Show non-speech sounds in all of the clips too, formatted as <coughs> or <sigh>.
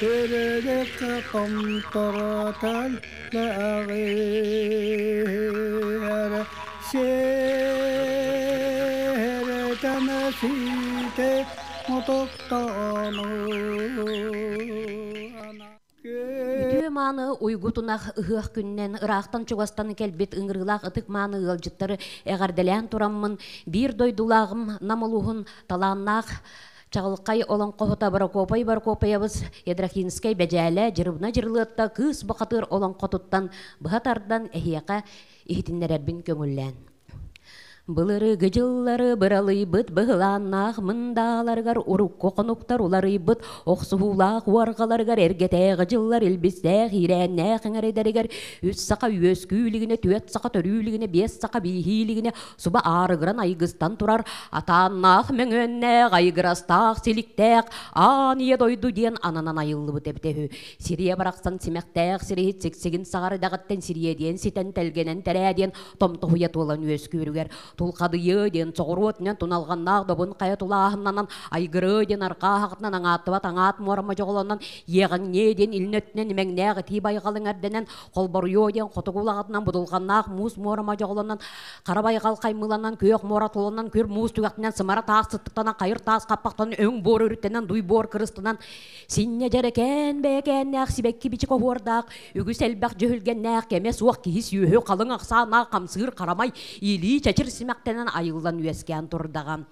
سردك قمطرة لا غير سير تمسيت متقطع نور мааны уйгутунах ыһыах күннен ыраахтан чугастан келбит ыңырылаах ытык мааны ыалжыттары эҕэрдэлээн тураммын биир дойдулаагым намылуһун талааннаах чагылкай олон қоғыта бар копай бар едрахинскай бәжәлі жырыбна жырылыытта кыс бұқатыр олон қотуттан бұғатардан әхияқа ихитиннерербин көңіллән Былыры жыллары быралы быт быгланнах мындаларгар урук коқонуктар улары быт оқсуһулаах уаргаларгар эргетеғы жыллар илбистех ирэннэх эңередеригер үс сақа үөскүүлигине түөт сақа төрүүлигине бес сақа биихиилигине суба арыгыран айгыстан турар атанах мөңөннээх айгырастаах силиктеэх ание ие дойду диэн ананан айыллыбыт Сирия сирие барахсан симэхтээх сирихит сиксигин сагарыдагаттен сирие диэн ситэн телгенен том диэн томтохуя туолан тулқадыйы ден цогруотнен туналганнах добун кая тулаахыннанан айгыры ден аркаахытнан аңааттыбат аңаат муарама жоголоннан егіңне ден илнөттінен имеңнеғы ти байғалыңар денен қолборье ден хотугулагатынан будулганнах муус муарама жоголоннан қарабайғал каймыланан көк моратулонан көр муус түгәтінен сымара таас сыттықтанан қайыр таас қаппақтан өң бор үрүттенен дуй бор кырыстынан синне жарекен бекен нәх сибекки бичи кохуардак үгүс элбак жөһүлген кеме суак кихис юһө қалың ақсана қамсығыр қарамай или чачир чимактенен айылдан үескен турдаған.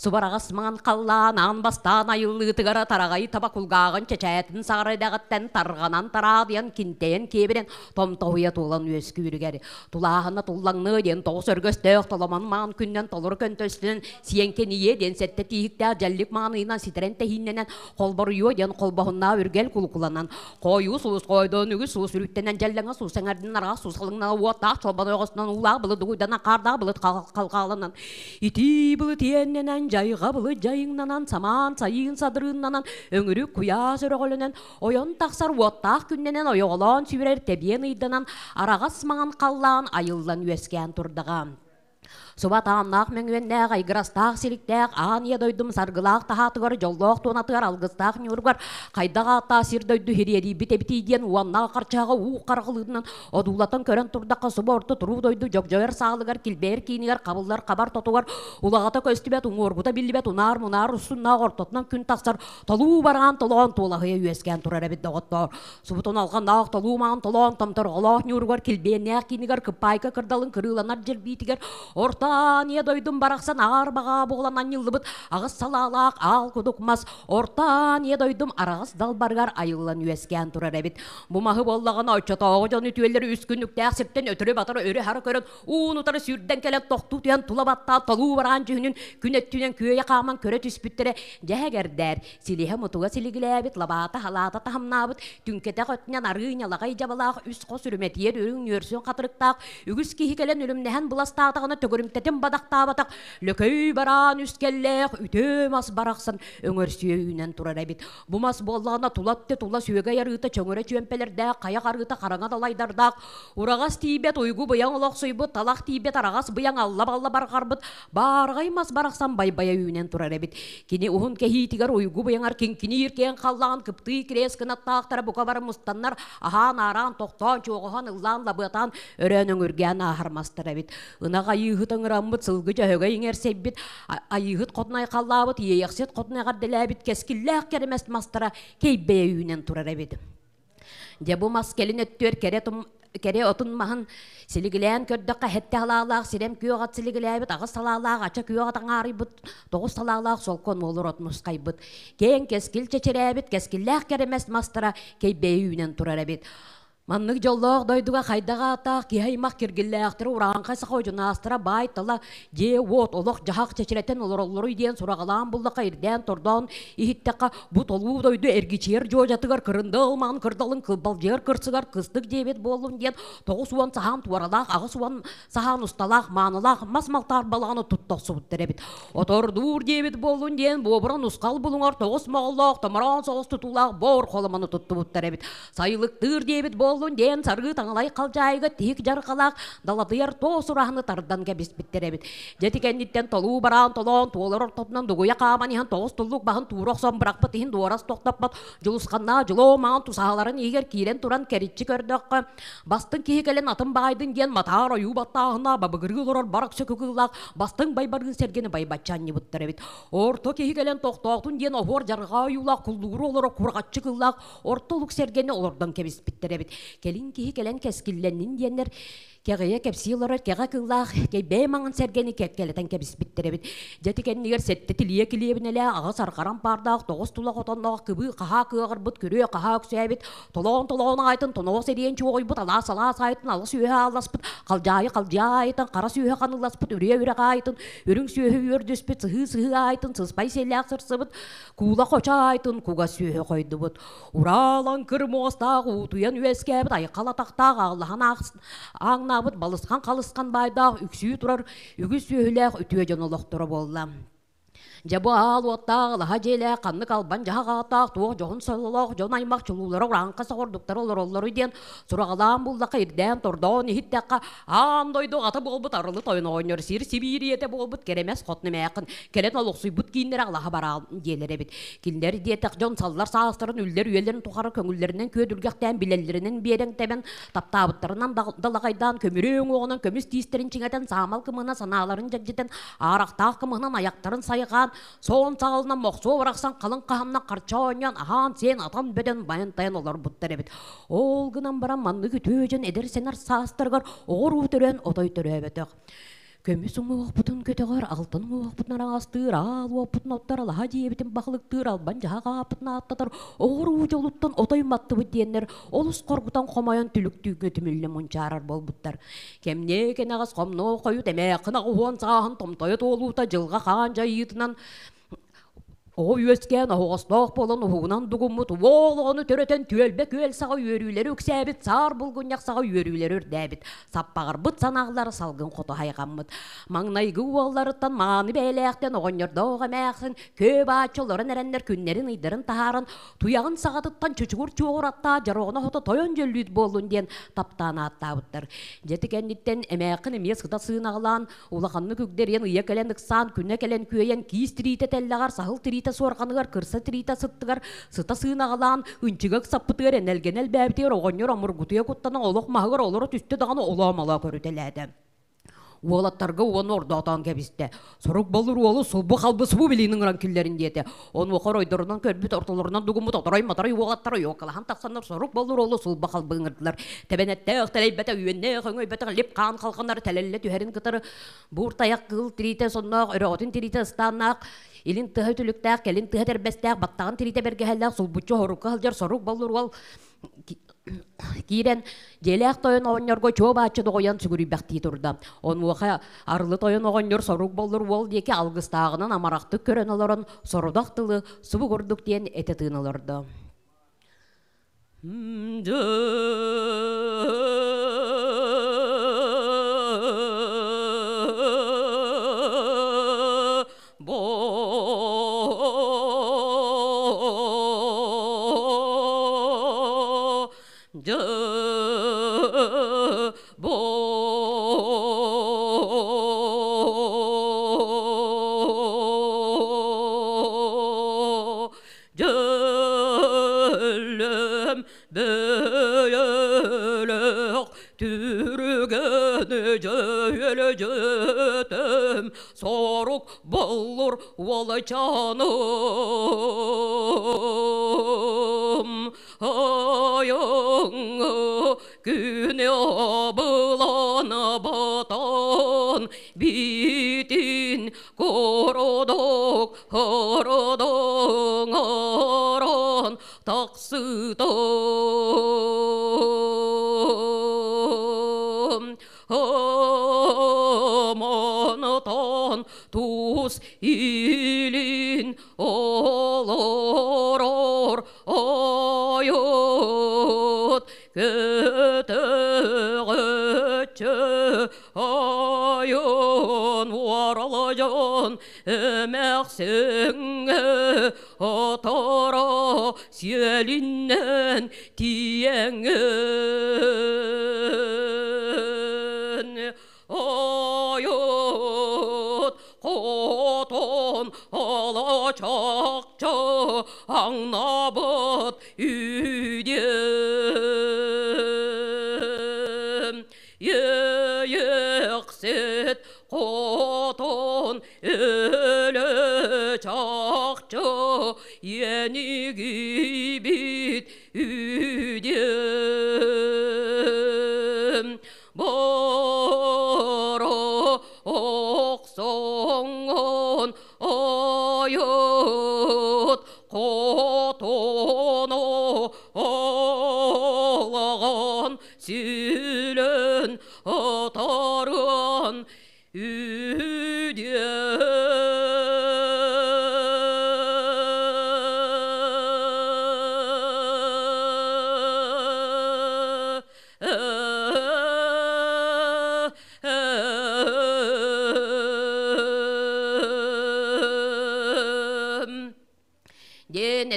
Субарағас маңан қалланан бастан айылы тыгара тарағай табакулгағын чечәтін сағырайдағыттен тарғанан тарадыян кинтен кебірен том тауя тулан өз күйрігәрі. Тулағына туллаңны ден тоғыс өргөстөк толаман маған күннен толыр көнтөстінен сиенке ие ден сәтті тиікті жәлік маңынан ситерен тәхинненен қолбор үйо ден қолбағына үргел кулкуланан қою суыз қойдон үгі суыз үрүттенен жәлләңа суыз сәңәрден арға суыз қылыңна уатақ чолбан ойғысынан улақ бұлы дұғыдан ақарда бұлыт қалқалынан. Ити сырынан жайыға бұлы жайыңнанан саман сайын садырыңнанан, өңірі куя сөрөгөлөнөн оян тақсар уоттаах күнненен оёголоон сүйбүрер тебиен ыйданан арағас маңан қаллаған айылдан өскен турдаган Субатамнақ мөңгеннәғ, айгырастақ силіктәғ, аң едойдым саргылақ тахатығыр, жолдоқ тонатығыр, алғыстақ бар қайдаға атта сирдойды хирері біте уанна қарчаға уқ қарғылығынан, одулатын көрін тұрдақы сұбы орты тұру дойды, жоғжойыр сағылығыр, келбер кейінігір, қабылдар қабар тотығыр, улағата көстібет, ұңғырғыта білібет, ұнар, мұнар, ұссынна ортотынан күн тақсыр, талу барған толон толағыя үйескен тұрар әбет доғыттор. Сұбытын алған нақ талу маған толон тамтар ғалақ нюрғыр, кілбен нәқ кейінігір, кыпайка кырдалын кырыланар жербейтігір, орт не дойдым барақсан арбаға болан аннылыбыт ағыз салалақ ал кудукмас ортан едойдым арағыз далбаргар айыллан үескен турар әбит. Бумахы боллағына очатағы жон үтүелері үскүнлікті әксептен өтірі батыр өрі хары көрін уын ұтары сүрден келет тоқту түйен тулабатта толу баран жүхінін күнеттінен көйе қаман көрі түспіттірі жәгердер силихе мұтуға силигіләбіт лабата халата тахамнабыт түнкете қөтінен арғыналағай жабалақ үс қос үріметиер үрің өрсен қатырықтақ үгіс кихикелен үлімнәһән бұластатағына бадақта батақ лөкөй баран үскеллех үтөмас барақсын өңөр сүйеуінен турар эбит бумас тулат тулатты тула сүөге чөңірі чөңөрө чүөмпелерде каяк қараңа далайдардақ урағас урагас тийбет уйгу быяң олоксуйбут талақ тийбет арагас быяң алла балла баргарбыт барғаймас бараксан бая бая турар эбит кини ухун кехиитигер уйгу быяңар кинкини иркен халлаан кыптыы кирес кынаттаактара бука мустаннар ахан араан ыңыраммыт сылгы жөһөгө иңер сэббит айыгыт хотнай халлаабыт иэяхсет хотнай гардалаабит кескиллээх керемес мастара кейбэя үйүнен турар эбит дебу мас келин өттүөр кере кере отун маһын силигилээн көрдөккө хэтте халаалаах сирем күйөгат силигилээбит агыс салаалаах ача күйөгат аңаарыйбыт тогус салаалаах солкон олур отмускайбыт кеен кескил чечерээбит кескиллээх керемес мастара кейбэя үйүнен турар эбит Маннык жоллоох дойдуга хайдага атаах кихаймах уран ураанха сахожунаастыра настра байтала, же вот олок жахак чечиретен олорлору идиен сурагалаан буллака ирден турдон, ихиттака бу олуу дойду эргичер жоожатыгар кырында алман кырдалын кылбалжыгар кырсыгар кыстык дебет болун диен тогу суан сахан туаралаах ага суан сахан масмалтар баланы масмалтаар балааны Отор дур дебет болун диен бобуран ускал булуңар тогус моголлоох томарон соғус бор боор холоманы туттубуттеребит сайылыктыыр жебит бол олун ден саргы таңалай қалжайғы тик жарқалақ даладыяр тоо сұрағыны тардан кәбеспіттеребіт. Жетікенниттен толуу баран толон туолар ортопнан дугуя қаманихан тоғыз тұллық бағын туырақсон бірақ бұтыхин дуарас бат жулусканна жыло маан тусааларын егер кейлен туран кәритчі көрдіққы. Бастың келен атын бағайдын ген матар ою баттағына бабығырғы лорар барақ бастың байбарғын сергені байбатчанны бұттыребіт. Орто келен тоқтоқтың ген охор жарға юла құлдығыр олоро құрғатчы кыллақ ортолук сергени сергені олардан биттеребит келин киһи кэлэн кэскиллэннин кегея кепсилора кега кыллах кей бемаңын сергени кеккелетен кебис биттеребит жети кеннигер сетте тилие килиебинеле ага саркаран пардаах тогос тула хотоннога кыбы каха кыагыр бут көрө каха өксөбит толоон толоону айтын тоноос эриен чугойбут алас алас айтын алыс үөһө алласпыт калжаайы калжаа айтын кара сүйө каныласпыт үрө үрөк айтын үрүң сүйөһө үрдүспүт сыһы сыһы айтын сыспай селяк сырсыбыт куула коча айтын куга сүйөһө койдубут ураалан кыр моостаах уутуян үэскебит айкалатактаах аалахан аң абыт балысқан қалысқан байда үксүй турар үгі сүйөлөх үтүө жонолоктора болла Жабуал ал лаға желе, қанны қалбан жаға аттақ, туғын жоғын сылылық, жоғын аймақ жылулары ұранқа сағырдықтар олар олар үйден, сұрағалам бұлдақы ерден, тордон, ехіттәққа, аңдойды ғаты болбыт арылы тойын ойныр, сир Сибири еті болбыт, керемес қотны мәйқын, келен олық сұйбыт кейіндер ағлаға бара елер бит. Келіндер детек жон саллар сағыстарын, үлдер үйелерін тұқары көңілдерінен көділгәқтен, білелерінен берен тәбен, таптабыттарынан далағайдан, көмірең оғынан, көміс тиістерін чиңәтен, самал кымына саналарын жәкжетен, арақтақ кымынан аяқтарын сайыған, соғын сағылынан моксо бараксан қалың қағымнан қарча оньян сен атан бәден байынтайын олар буттаребит ол гынан баран манны күтөөжөн әдір сенар оғыр өтірен утөрөн отой төрөбөтөк көмісің уақпытын көтеғар алтын уақпытын арағастыр, ал уақпытын оттар алаха бақылықтыр, ал албан жаға апытына аттатар оғыр уйда улуттан отой маттыбы диеннер олус коргутан хомоян түлүктүүгө түмүлле мунчаарар болбуттар кемне кенагас комно коют эме кынагы уон саахын томтойот олуута жылга хаан О үйескен ағоғастақ болын ұғынан дұғымыт уолығыны төретін түөлбе көл саға үйерілер өксәбіт, сар бұлғын яқсаға үйерілер өрдәбіт. Саппағыр бұт санағылары салғын құты хайғаммыт. Маңнайғы уолларыттан маңы бәләқтен оғанерді оға мәқсін, көп ачыларын әрәнлер күннерін ұйдырын тағарын, туяғын сағатыттан чүчігір чуғыр атта жаруғына құты тойын жөллүйт болын ден таптаны аттабыттыр. Жетікендіктен әмәқін емес қыта сыйнағылан, улақанны күгдерен сан ұқсан, күнекелен күйен, кейстірейті сағыл трита суарханыгар кырса трита сыттыгар сыта сыынагалаан ынчыгак саппытыгар энелгенел бээбитигер огоньор омургутуя куттана олох маһыгар олоро түстө дагана олоомала көрүтэлээде уолаттарга уон ордоотон кэбистэ сорук балыр уолу субу халбысыбу билинин ыран күллерин диэте он окор ойдорунан көрбүт ортолорунан дугумут оторой моторой уолаттарой окалахан таксаннар сорук балыр уолу сулба халбыңырдылар тэбэнэттэх тэлэйбэтэ үйэннэх өңөйбэтэ лип каан халканар тэлэллэ түһэрин кытары бууртаяк кыл тирите сонноох өрөотин тирите ыстаннаах илин тыһа түлүктаах келин тыһа тербэстаах баттагын тирите бергеһэллээх сулбуччу хорукка халдьар сорук балыр уол Кирен желек тойын оғоннорго чоба ачыды оян сүгүрүй бәқти турда. Он уаха арлы тойын оғоннор сорук болдыр ол деке алгыстағынан амарақты көрен оларын сорудақ тылы субы soruq bulur olacanım ayın güne bulana batan bitin koruduk horudun aran taksıtan өмірсіңі отыро селіннен тиеңін ойыт қотон алачақчы аңнабыт үйден yeni gibit üde.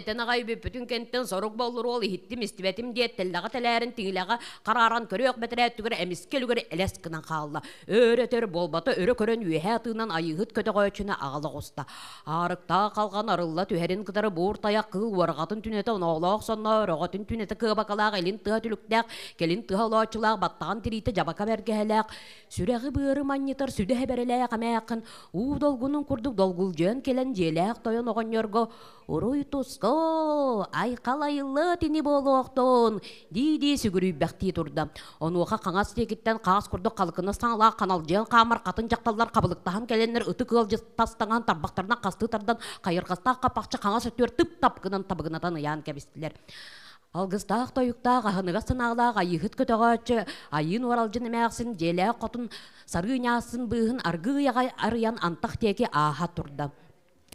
тетен агайбы бүтүн кенттен сорок боллур ол ихиттим истибетим диет теллага телээрин тиңилага караран көрөк бетереттүгөр эмискелүгөр элес кынан каалла өрөтөр болбата өрө көрөн үэхэ атыынан айыгыт көтө койчуна агалы куста арыкта калган арылла түһерин кытары буур таяк кыл уаргатын түнөтө оноолоох сонно өрөгөтүн түнөтө кыбакалаак элин тыа түлүктээк келин тыа олоочулаак баттаан тирите жабака бергеһелээк сүрэхи быыры маннитар сүдэһэ берелээк эмээкын уу долгунун курдук долгул жөн келен жээлээк тойон огоньорго уруй туска о айқалайлы тини болуоктон диди сүгүрүйбэхти турда онуоха каңас тегиттен каас курдук халкыны саңла каналжыан камар катын жакталлар кабылыктахан келеннер ыты кылжы тастаңан тарбактарынан касты тардан кайыргастаах капакча каңас өтүөр тып тапкынан табыгынатан ыян кебистилер алгыстаах тоюктаах ахыныга санаалаах айыхыт көтөгөөччү айын уралжын эмээхсин желе котун сарыыняасын быыхын аргыыяга арыян антах теки ааха турда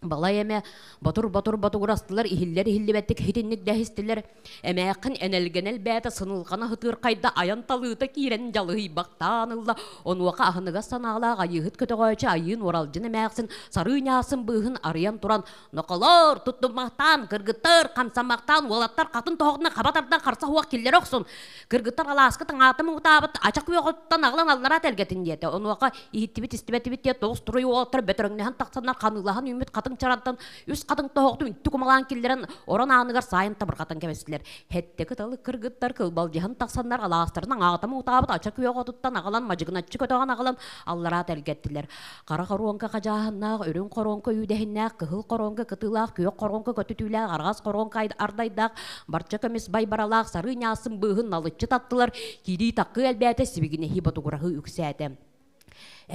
Балай еме батур-батур батуғырастылар ихиллер ихиллебәттік хитинник дәхистілер. Әмәқін әнәлгенел бәті сынылқана хытыр қайда аян талыыта кирен жалығы бақтанылла. Онуақа ағыныға санала ғайығыт көтіғайча айын оралжын әмәқсін сары үнясын бұғын арыян туран. Нұқылар, тұттымақтан, кіргіттір, қамсамақтан, олаттар қатын тоғына қабатардан қарса хуақ келер оқсын. Кіргіттір аласқы тыңаты мұтабыт, ачақ көйоғыттан ағылан аллара тәлгетін деді. Онуақа ихиттібіт, істібәтібіт деді, тоғыз тұры олаттар бәтіріңнен тақсанар қанылаған үміт каттың чараттан үс катың тохокту инту кумалаан киллерен орон ааныгар сайын табыркатан кебестилер хеттеки талы кыргыттар кылбалдыхан таксаннар алаастарын аңаатам утаабыт ача күйоготуттан агалан мажыгыначчы көтөгөн агалан аллараат элгеттилер кара коронка кажааһыннаах өрүн коронка үйдэхиннаах кыһыл коронка кытыылаах күйөк коронка көтүтүүлаах аргас коронка ардайдаах барча көмес бай баралақ сары ньяасын быыһын налыччы таттылар киди таккы элбээте сибигинеһи ботугурахы үксээте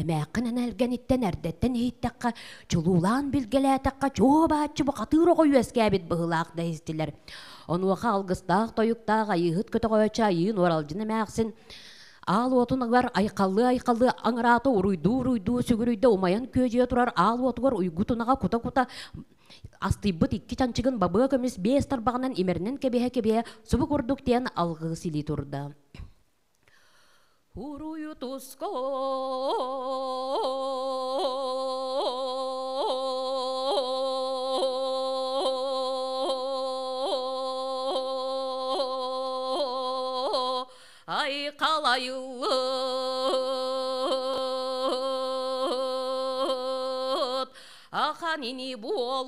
Әмәқін әнәлгәнеттен әрдәттен ейттәққа, чулулан білгеләтәққа, чоғабатчы бұ қатыры қой өскәбет бұғылақ да естілер. Онуақа алғыстақ, тойықтақ, айығыт көті қойача, ең оралжыны мәқсін. Ал отын бар айқалы айқалы аңыраты уруйду уруйду сүгүрүйдө умаян көжө турар ал отугар уйгутунага кута кута астыйбыт икки чанчыгын бабыга көмүс бээс тарбагынан имеринен кебе кебеһе субу курдук тиен алгы сили турда Хурую тоско Ай қалайылыт Аханини бол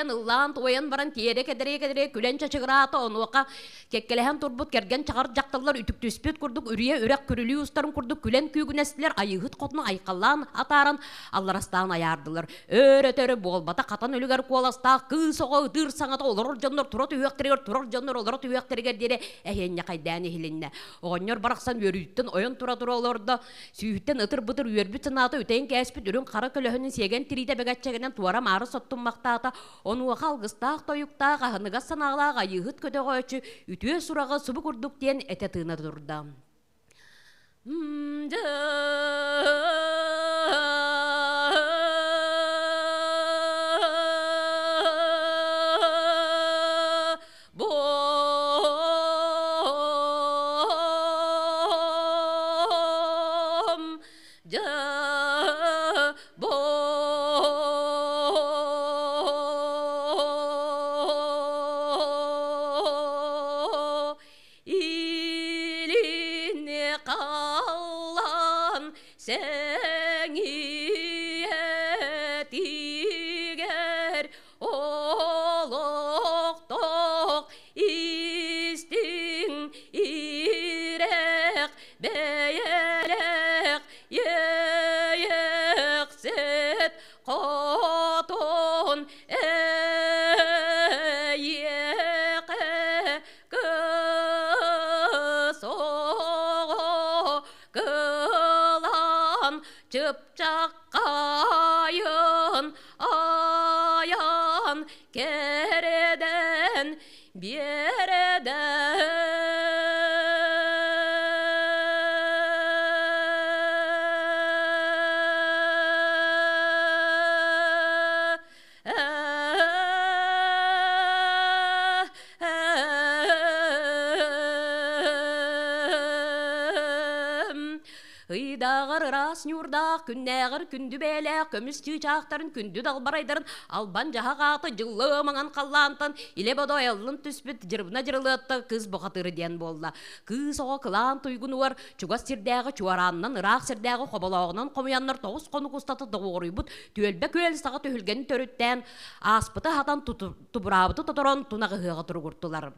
кедерен ыллаан туян баран тиере кедере кедере күлен чачыгырата онуака кеккелехен турбут керген чагар жактылар үтүктүспүт курдук үрие үрөк күрүлүү устарын курдук күлен күйгүнестилер айыгыт котуну айкаллаан атаарын алларастаан аярдылар өрөтөрү болбата катан үлүгер куаластаах кыыс ого дыр саңата олорор жоннор турот үйөктиригер турор жондор олорот үйөктиригер дере эхенне кайдаан эхилинне огоннор бараксан өрүйүттен оен тура тура олордо сүйүттен ытыр бытыр үөрбүт санаата үтен кээспит үрүн кара көлөһүнүн сиеген тирийде бегатчегенен туара маары мактаата онуаха тойықтақ ағыныға аһыныгас санаалаах айыыһыт көтөгөчү үтүө сұрағы сұбы күрдіктен әті эте тыына турда gereden bir yereden күннәғыр күнді бәлә көміс чыжақтарын күнді далбарайдарын албан жахағаты жылы маңан қаллантын иле бодо аллын түспіт жырбына жырылытты кыз бұқатыры ден болла кыз оға кылан туйгунуар чугас сирдәғы чуараннан ырақ сирдәғы қобалағынан қомуяннар тоғыз қону кустаты доғырыйбыт түөлбе көл саға төһүлген төріттен аспыты хатан тубырабыты тоторон тунагыһыга тургуртулар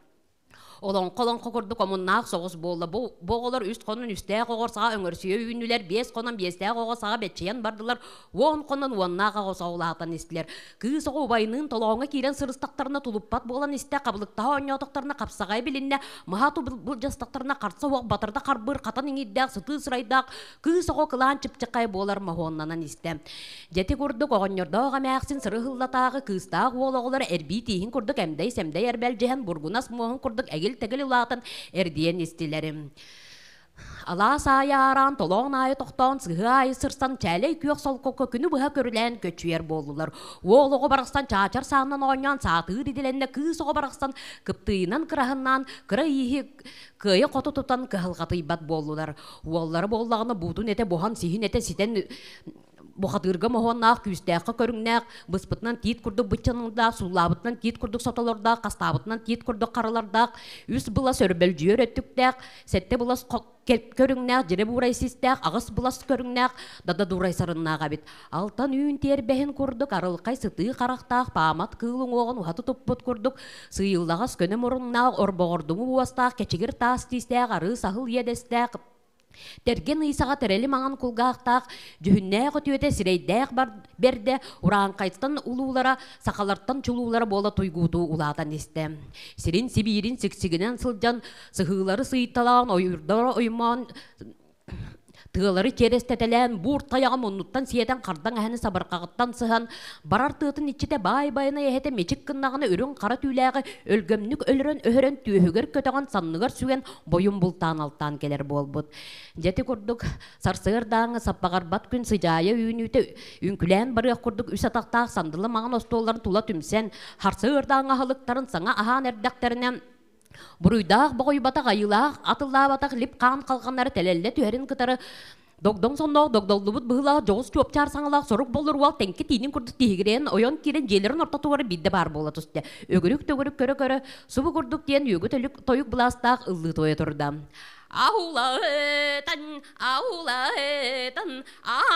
олон колон кокордук омуннаак согус буолла боголор үс конун үстээх огор сага өңөрсүйө үйүнүлер бес конун биэстээх кого сага бетчейен бардылар уон конун уоннаак агос естілер. истилер кыыс ого убайынын сырыстақтарына киирен сырыстактарына тулуппат буолан исте кабылыктаа қапсағай капсагай билинне маату бул жастактарына карса батырда карбыр катан иңиддеак сытыы сырайдаак кыыс ого кылаан чыпчыкай буолар махуоннанан исте жети курдук огонньордоох эмээхсин сыры хыллатаагы кыыстаак уологолор эрбии тиихин курдук эмдей сэмдей эрбэлжиһен бургунас муохун курдук эгил тегел тегел улаатын истилерим. Ала саяран толоң айы тоқтон тәлей сырсан чәлей күйек сол көкө күні бұға көрілен көчвер болулар. Ол оғы барақстан чачар саңнан ойнан саты диділенне кыз оғы барақстан кыптыйынан кырахынан кыра ихи кыйы қоту тұтан кыхылғаты ибат болулар. Оллары боллағыны бұдын әте бұған сихин әте ситен бохатырга мохоннаах күстээхка көрүңнээх быспытынан тиит курдук быччаныңдаах суллаабытынан тиит курдук сотолордаах кастаабытынан тиит курдук каралардаах үс былас өрбөлдүйөр өттүктээх сетте былас көрүңнээх жере буурайсистээх агыс былас көрүңнээх дада дуурайсарыннаага бит алтан үүн тиэрбэһин курдук арылкай сытыы карахтаах паамат кыылуҥуогон ухаты топ курдук сыйыллагас көне муруннаах орбоғордуңу уастаах кечигир тас тиистээх ары сахыл иэдэстээх Терген ыйсаға тәрелі маңан кулгақтақ, жүхінне өте сірейдәк берді, ұраған қайтстан ұлулара, сақаларттан чулулара бола тұйғуду ұладан есті. Сирин сибирин сіксігінен сылдан, сығылары сыйтталаған ойырдары ойман тыылары терестетелен бур таягам оннуттан сиетен кардан әһәне сабыркагыттан сыған барар тыытын иччите бай байына эһете мечик кыннагына өрүн кара түүлääги өлгөмнүк өлөрөн өһөрөн түөһүгөр көтөгөн санныгар сүген бойун бултаан алтаан келер буолбут жети курдук сарсыыр саппағар саппагарбат күн сыжаая үүнүүтө үңкүлээн барыах курдук үс атактаах сандылы маҥан тула түмсен харсыыр халықтарын саңа аһаан эрдэхтеринен Бұруйдақ богой батак айылах атылла батак лип кан телелле түһәрин кытары Догдон сонно догдолдубут быһыла жоос чар чарсаңалак сорук болыр уал тенки тиинин курдук тигирен ойон кирен желерин ортотугары бидде бар болла тусте. Өгүрүк төгүрүк көрө көрө субу курдук диен үгү төлүк тоюк буластак ыллы тое турда аулаэтан аулаэтан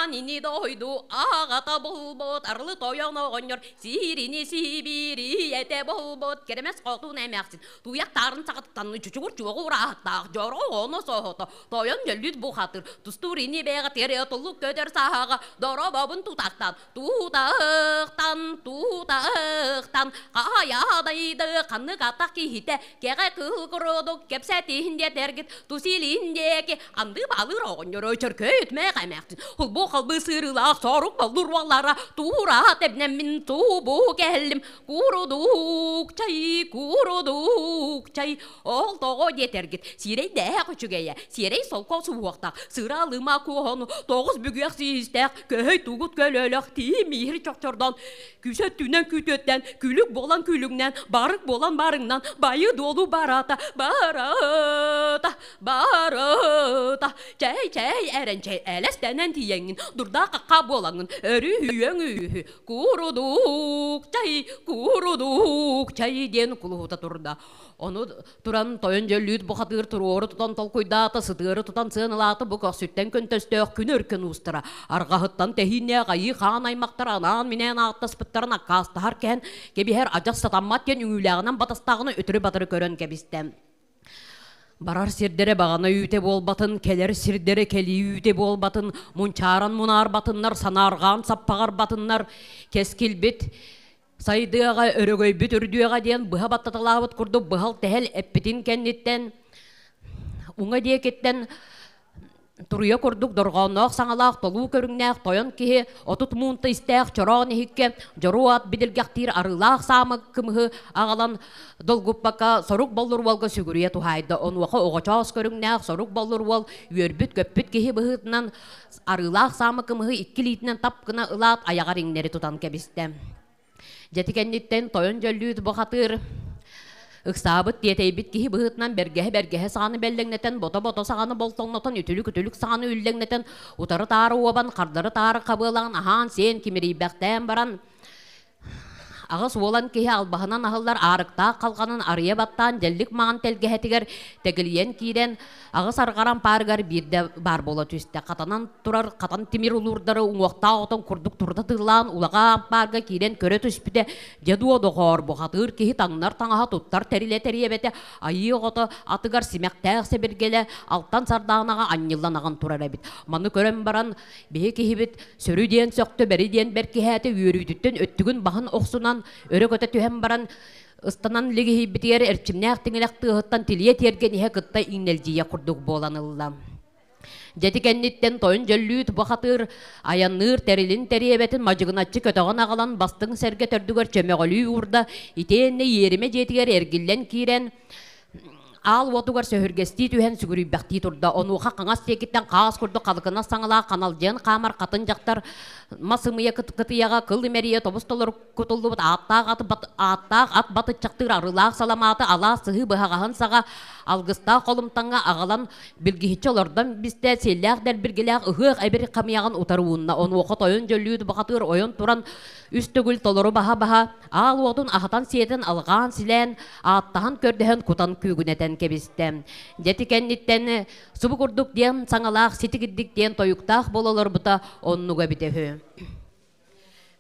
анини дойду агата болбот арлы тояно гоннор сирини сибири эте болбот керемес котун эмяксин туяк тарын сагаттан чучугур чугу рахаттак жоро оно сохото тоян жөлүт бу хатыр тустурини бега тере толук көтөр саға доро бабын тутактан тутақтан тутактан каядайды канны катак кихите кеге кыл курудук кепсе тихинде селин деке, анды балы роғынерой чырке өтме қамяқтын. Бұл бұл қалбы сырыла, сорук балдыр валара, тура тебнен мін бу келдим Курудук чай, курудук чай. Ол тоғы детергет, сирей дәе күчігея, сирей солқол суықтақ, сыралыма куғану, тоғыз бүгек сиістәқ, көй туғыт көлөлөк, тии мейір чоқчордан, күсөттүнен күтөттен, күлік болан күлігнен, барық болан барыңнан, байы долу барата, барата, барата арыта чәй чәй әренчәй әләстәнән тиеңін дурдақа болаңын өрі үйең үйі курудук чай курудук чай ден кулута тұрда Оны туран тойын жөллүйт бұқатыр тұруоры тұтан толқойдаты, сытыры тұтан сыналаты бұқ сүттен көнтөстөк күн өркін устыра. Арғағыттан тәхине ғайы қан аймақтар анан менен аттаспыттарына кастығар кән, кебіхер ажақ сатаммат кен үңіләғынан батастағыны өтірі батыры көрін кәбістен барар сирдере бағана үйте болбатын келер сирдере келі үйте батын, мунчаран мұнар батыннар санарған саппағар батыннар кескилбит сайдыаға өрөгөйбүт үрдүаға дейін быха баттаталаабыт курду быхал тәһәл эппитин кенниттен уңа диекеттен Туруя курдук дорғоннақ саңалақ толуу көріңнәқ тойон кихи отут мунта истәқ чорон хикке жоруат бидилгәхтир арылақ самы агалан ағалан долгуппака сорук болур болго сүгүрие тухайда он ваха огочос көрүңнәқ сорук болур бол үйөрбүт көппүт кеһе быһытынан арылақ самы кымһы иккилитнен тапкына ылат аяғарыңнери тутан кебистем. жетигенниттен тойон жөллүүд бохатыр ыксаабыт диэтей кейі киһи быһытынан бергеһе бергеһе сааны бэллэҥнэтэн бото бото сааны үтілік үтүлүк үтүлүк сааны үллэҥнэтэн утары таары уобан хардары таары кабыылаан сен сиэн баран Ағыс олан кейі албағынан ағылдар арықта қалғанын арыя баттаан маған тәлгі әтігер тэгилиэн кейден ағы сарғарам паргар бирде бар бола түсте қатанан тұрар қатан темір улурдары уңуақта отон курдук турда тылан улага парга кирен көрө түспіте деду одоғор бұғатыр кехи таңнар таңаға туттар териле теребете айы ото атыгар симяктәк себергеле алттан сардағынаға аннилланаған турар әбит маны көрем баран бее кехибит сөрү диен сөктө бери диен беркехәте үйөрүйдүттен бағын баһын оксунан түһәм баран Ыстанан лигиһи битигер эрчимнээх тиңилэх тилие тиэрген иһэ кытта иңнэлдьийэ курдук Жетикенниттен тойын жөллүүт бахатыр, аяныыр терилин териебетін мажыгыначы көтоған ағалан бастың сәрге төрдүгөр чөмеғолүй урда, итеенне ээриме жетігер эргиллен киирен ал отугар сүгірі түһен сүгүрүйбэхтии турда онуха қаңас тиекиттен қаас курду қалқына саңала қаналден қамар қатын жақтар масымыя кытыяға кыл имерие тобустолор кутуллубут ааттаах ат жақтыр, арылаах саламаты ала сыһы быһагаһын саға алгыста холымтаңа ағалан билгихиче олордан бисте селлях дәл биргелях ыһыах эбир камыяган утаруунна он оқот ойон жөллүүд туран үстөгүл толору баха баха аал уотун ахатан сиэтен алған силен ааттахан көрдөһөн кутан күүгүнэтен кебистем жетикенниттен субу курдук саңалақ саңалаах ситигиддик диэн тоюктаах бололорбута оннуга битэхү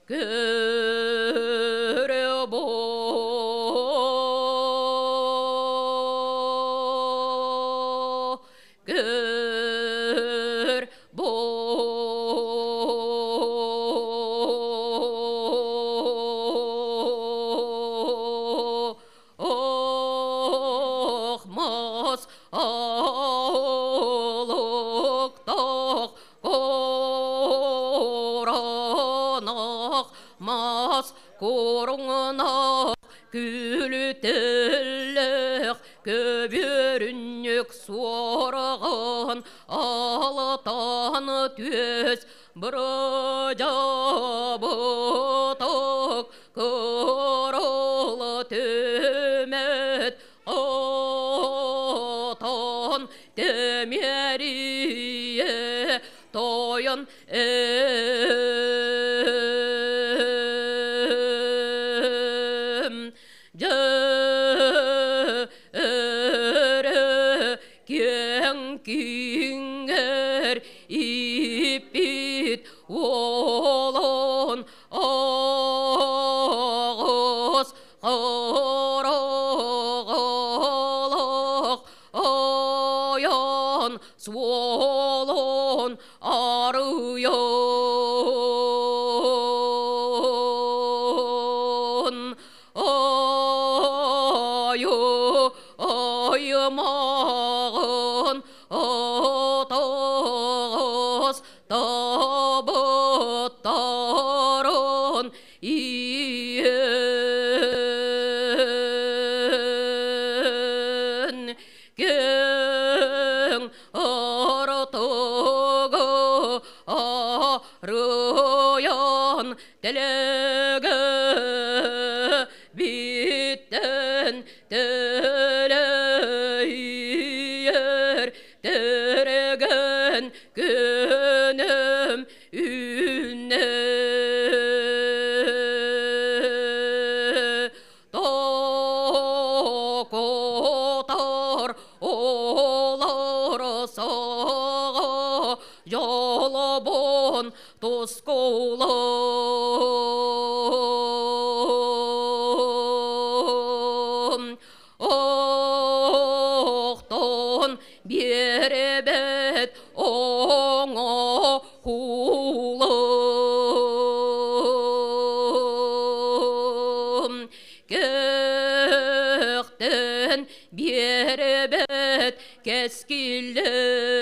көрө орнына күлүтілік көберінек сорығын алатан төс бұры жабы жолобон тоскоолом оқтон беребет оңо хулом кектен беребет кескилем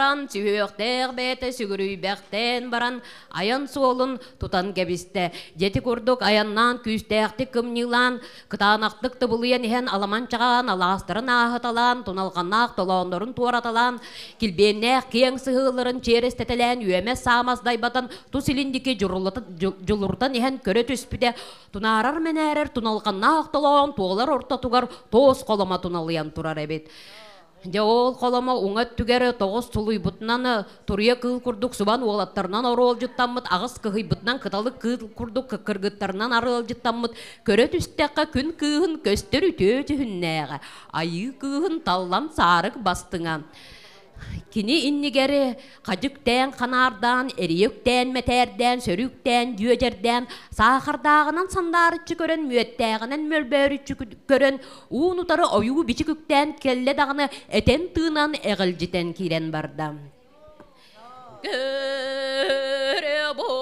баран сүйөктер бете сүгүрүйбектен баран аян суолун тутан кебисте жети курдук аяннан күүстэхти кымнилан кытаанактык тыбылыен ихен аламан чагаан аластырын аахыталан туналганнаах толоондорун туараталан килбиэннеэх кең сыһыыларын үөмес үөме батан тус илиндики жулуртан хен көрө түспүде, тунаарар менээрер толон толоон туолар тугар, тоос колома туналыян турар эбит Де ол қолама оңат түгәрі тоғыз тұлый бұтынаны тұрия кыл күрдік субан олаттарынан орол жұттаммыт, ағыз кығы бұтынан қыталық кыл күрдік кыргыттарынан арыл жұттаммыт, көрі түстәққа күн кығын көстер үтө айы кығын таллам сарық бастыңа. Кини иннигери қажыктен, қанардан, эриюктен, метерден, сөрүктен, дүйөжерден, сахардағынан сандарычы көрін, мүйеттәғынан мөлбөрүчі көрін, уын ұтары ойуы бичі күктен, келле дағыны әтен тыынан әғілжітен кейден барда. Көрі бо,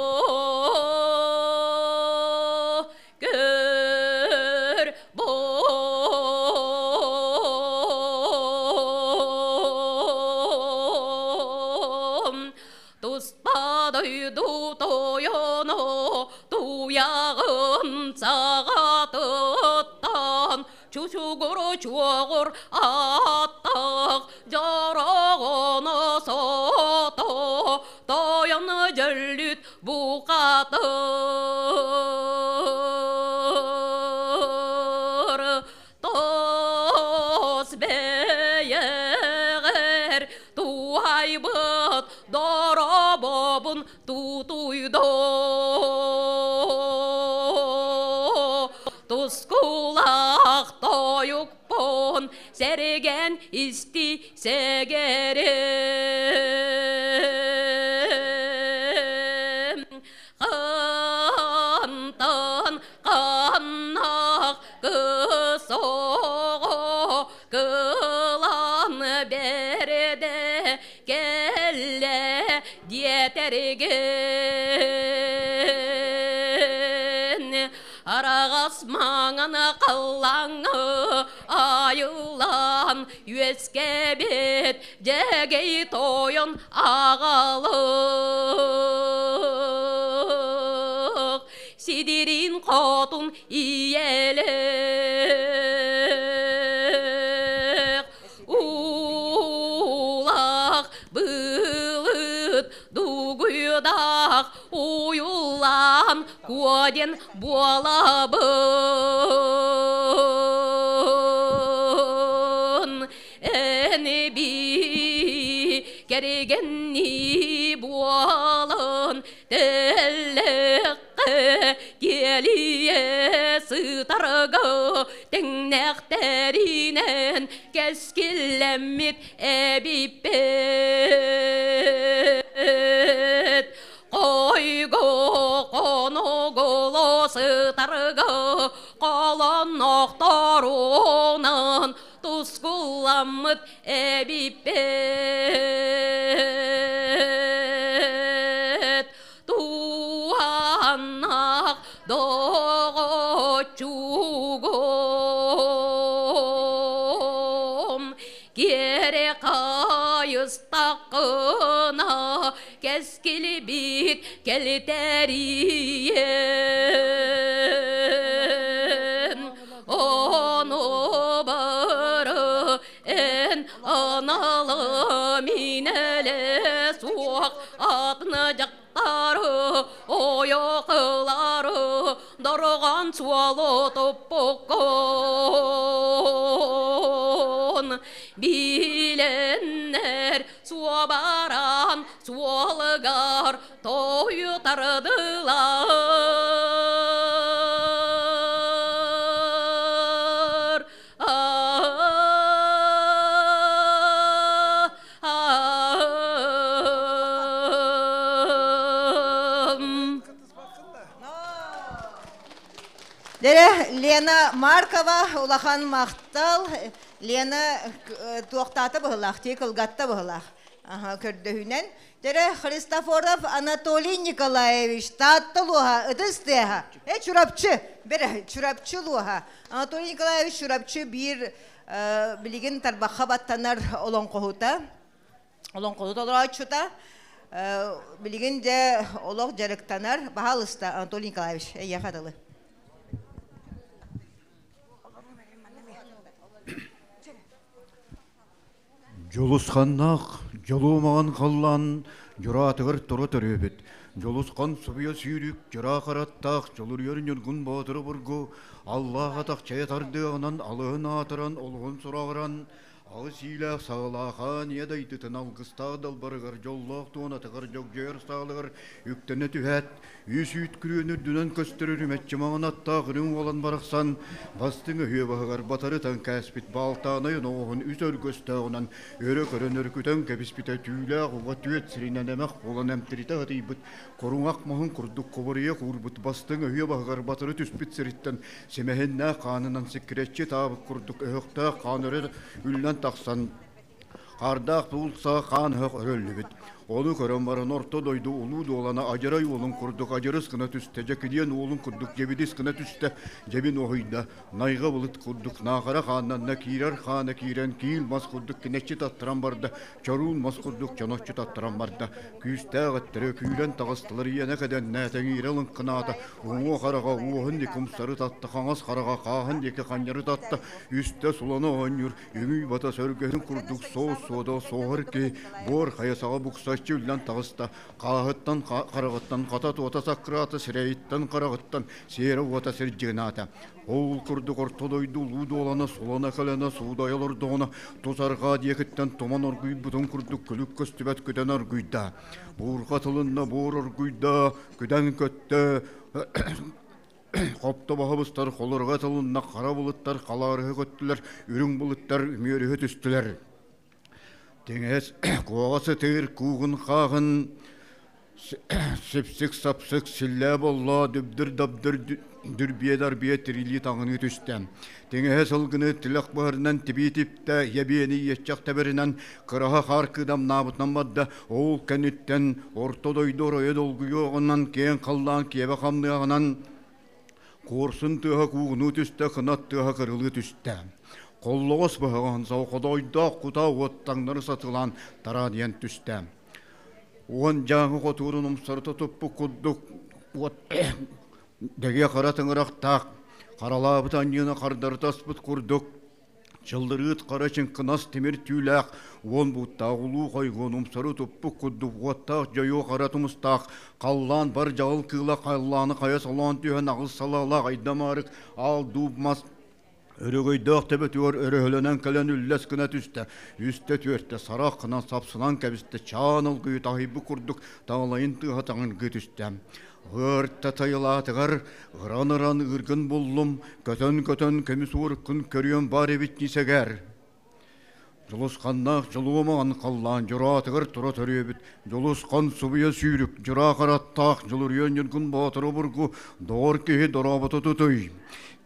көрі чүсүгөр чуогор аттак жарагоно сото тояны жөллүт букатыр тос беегер туайбыт доробобун тутуйдор istise керем қамтан қаннақ кысо кылан береде келле дитерге арағас маңына қаллаңы аюла скәбет, җәйгәй тоен агалык. Сидирин катун иеле. Улак былды дугуйдак коден болабы. тілліққы келие сытарғы тіңнәқтәрінен кәскелләммет әбиппет қойғы қоны голосы тарғы қалан әбиппет doğu çugum geri kayıs takına keskili bit gel suolo toppokon. Bilenler suobaran suolgar toyutardılar. Лена Маркова, Улахан Мақтал, Лена э, Туақтаты бұғылақ, тек ұлғатты бұғылақ. Көрдіғінен. Дәрі Христофоров Анатолий Николаевич, татты луға, ұдыстыға. Э, чурапчы, бір чурапчы луға. Анатолий Николаевич чурапчы бір э, білген тарбаққа баттанар олон қоғыта. Олон қоғыта олар айтшыта. Э, де олоқ жарықтанар бағалыста Анатолий Николаевич, яқадылы. Жолусқаннақ, жолумаған қаллан, жора тұғыр тұры түребет. Жолусқан сұбия сүйрік, жора қараттақ, жолыр ерін үргін батыры Аллах Аллаға тақ чаятардығынан алығын атыран, олғын сұрағыран, Агысилах сағалахан еді айтытын алғыстадал барығыр жоллақ туына тығыр жоқ жер сағалығыр үктіні түхәт, үс үйткіріні дүнін көстірір үмәтчі маңын аттағырын олан барықсан, бастыңы үйе бағығыр батарытан кәспіт балтанайын оғын үс өргөстағынан өрі көрін өркүтін кәбіспіті түйілі ағуға түйет сірінен әмәқ болан әмтіріті ғадейбіт, Коруңақ мағын құрдық қобырыя құрбыт бастың үйе бағығыр батыры түспіт сіріттен, семәхеннә қанынан сікіретші табық құрдық өқтә қаныры үлнән тақсан қардақ бұлса қан хөқ өрөллүбүт Onu көрөн баран ортодойду улуу дуолана ажарай улун құрдық, ажарыс қына түстө жекидиен улун құрдық, жебидис қына түстө жебин охуйда найга булыт курдук наахара хаананна кирер хаана кирен киил мас курдук кинечи барды барда чорун мас курдук барды. таттыран барда күүстэ аттыры күүрен тагыстылар иене кеден нэтеңире лынкынаата уңо харага уохын дикумсары татты хаңас харага каахын дике каньяры татты үстэ сулана онюр үңүй бата сөргөһүн құрдық, соос соода соохор бор қаясаға букса көчүллән тагыста кагыттан карагыттан ката туата сакраты сирәйттан карагыттан сере вата ол құрды курды кортодойду лудолана солана калана судайлар дона тосарға диекеттен томан оргуй бутон курду күлүк көстүбәт көтән оргуйда буурга тылында боор оргуйда көтән көттө Қопты <coughs> бағыбыстар қолырға тылында қара бұлыттар қаларығы көттілер, үрің бұлыттар мөрігі түстілер теңес <coughs> қоғасы тер куғын қағын сепсік <coughs> сапсық сіллә болла дүбдір дабдыр дүрбие дарбие тирили таңын түстә теңеһе сылгыны тилек баһырынан тиби типте ябиени етчак теберинен кыраха харкыдам набытнан бадда оул кәниттен орто дойдор ое долгуйогынан кең каллаан кебе қамдығынан куорсун түйі куугуну түсті, қынат түйі кырылы түсті қоллоғыс бұғығын зауқыдойда құта оттаңнары сатылан тарадиян түсті. Оған жаңы қотуырын ұмсырты тұппы құддық <coughs> дәге қара таңырақтақ, қаралабытан ені қардартаспыт құрдық, жылдырыт қара қынас темір түйләқ, он бұттағылу қойғын ұмсыры тұппы құддық оттақ жайу қара қаллан бар жағыл кыла қайланы қая салан түйен ағыз салалақ айдамарық ал дубмас Өрөгөйдөк тебет үөр өрөһөлөнөн көлөн үллес кына түстә. Үстә төртә сарак кына сапсынан кәбистә чаныл гыйт ахибы курдук таңлайын тыгатаңын гөтүстә. Гыртта тайылатыгар, граныран үргін буллум, көтөн-көтөн кемис уркын көрүөн бар эбит нисегер. Жолусқаннақ жылуыман қаллан жұратығыр тұра төребіт. Жұлысқан субия сүйрік, жұра қараттақ, жылырен еркін батыры бұргу, дор кеге дорабыты тұтый.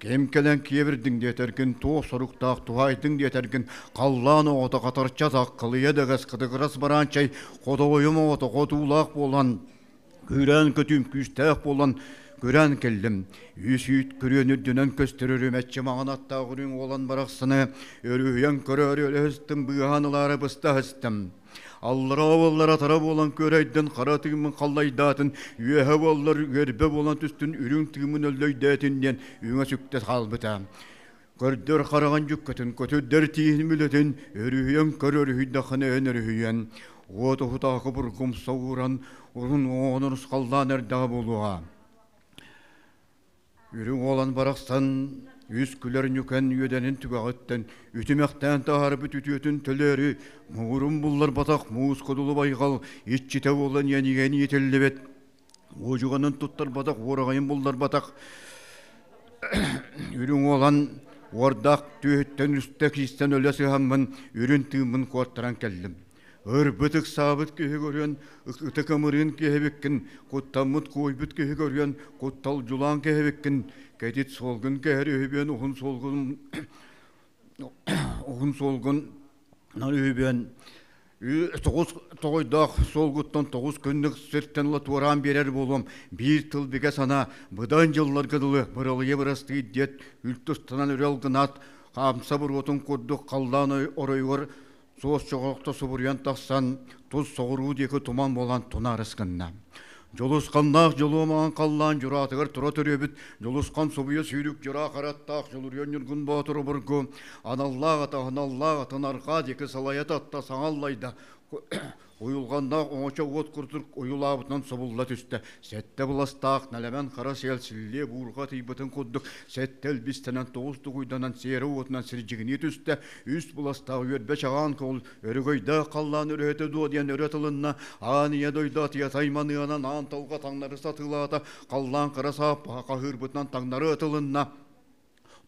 Кемкелен кебірдің детеркін, то сұрықтақ де детеркін, қаллан қатар қатарча таққылы еді ғасқыдығырас баранчай, қодауым оғыта қотулақ болан, күрен күтім күштәқ болан, көрән келдім. Үйс-үйт күрені дүнен көстірірім әтші маған атта құрын олан барақсыны, өрүйен көрөр өлі үстім, үстім аллара боллара тара болан көрәйден қара тыгымын қалайдатын үеһе боллар көрбе болан түстін үрүң тыгымын өллөйдәтінден үңө сүкте салбыта көрдөр қараған жүккөтін көтөддер тиин мүлөтін өрүйөн Көр өнөрүйөн Ота хутақы бұрғым сауыран, ұрын оңыр қалдан әрдә болуға. Үрің олан барақсан, Үз күлер нүкен үйеденін түгағыттен, тағар бүт үтітетін түлері, мұғырым бұллар батақ мұғыз құдылы байғал, итчітеу олын енігені етелі бет. Ожығанын тұттар батақ, орағайын бұллар батақ. Үрің олан ордақ түйеттен үстек істен өлесі хаммын, үрін түймін қуаттыран кәлдім. Өр бүтік сабыт көйі көрген, ытыкымырын кеһебеккин, көрген, қоттал жулан біккін, кәдет сол күн өйбен ұғын солғын ұғын солғын өйбен тоғыз сол солғыттан тоғыз күндік ұлы латуран берер болым бір тыл беге сана бұдан жылылар кыдылы бұралы ебірасты дет үлттұстанан үрел гынат қамса отын қалданы қалдан ғыр соғыс жоғалықты сұбырян тақсан тұз соғыру декі туман болан тұна арысқынна Жолусқаннақ маған қаллан жұратығыр тұра біт, жолысқан субия сүйрік жүра қараттақ, еңір күн батыры бұрғы, аналлағы ата, Аналлағы ата, нарқа декі салаят атта саңаллайда, Уйылғанда оңача от күрдірк уйылабытынан собылла түсті. Сәтті бұластақ, нәләмен қара сәлсілле буырға тейбітін құддық. Сәттіл бістінен тоғызды құйданан сері отынан сіржігіне түсті. Үс бұластақ өрбе чаған қол, өрігөйді қаллан өрөті дуадиян өрөтілінна, ания дойда тия тайманыанан анталға таңнары сатылата, қаллан қара сап, таңнары атылынна